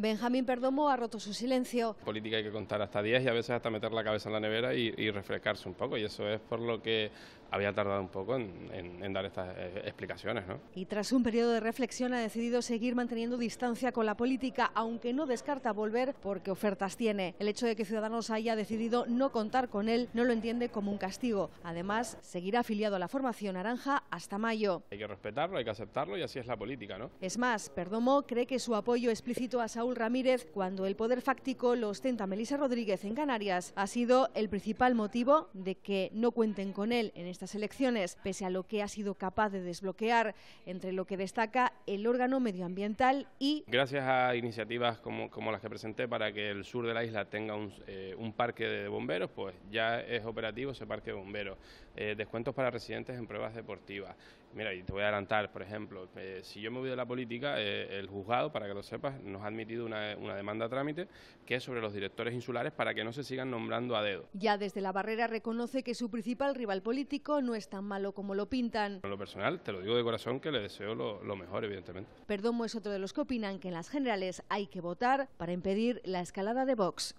Benjamín Perdomo ha roto su silencio. política hay que contar hasta 10 y a veces hasta meter la cabeza en la nevera y, y refrescarse un poco y eso es por lo que había tardado un poco en, dar estas eh, explicaciones. ¿no? Y tras un periodo de reflexión ha decidido seguir manteniendo distancia con la política, aunque no descarta volver porque ofertas tiene. El hecho de que Ciudadanos haya decidido no contar con él no lo entiende como un castigo. Además, seguirá afiliado a la formación naranja hasta mayo. Hay que respetarlo, hay que aceptarlo y así es la política. ¿no? Es más, Perdomo cree que su apoyo explícito a Saúl Ramírez cuando el poder fáctico lo ostenta Melisa Rodríguez en Canarias ha sido el principal motivo de que no cuenten con él en este estas elecciones, pese a lo que ha sido capaz de desbloquear, entre lo que destaca el órgano medioambiental y... Gracias a iniciativas como, como las que presenté para que el sur de la isla tenga un, eh, parque de bomberos, pues ya es operativo ese parque de bomberos. Eh, descuentos para residentes en pruebas deportivas. Mira, y te voy a adelantar, por ejemplo, eh, si yo me voy de la política, el juzgado, para que lo sepas, nos ha admitido una, una demanda a trámite que es sobre los directores insulares para que no se sigan nombrando a dedo. Ya desde la barrera reconoce que su principal rival político no es tan malo como lo pintan. En lo personal, te lo digo de corazón que le deseo lo, lo mejor, evidentemente. Perdomo es otro de los que opinan que en las generales hay que votar para impedir la escalada de Vox.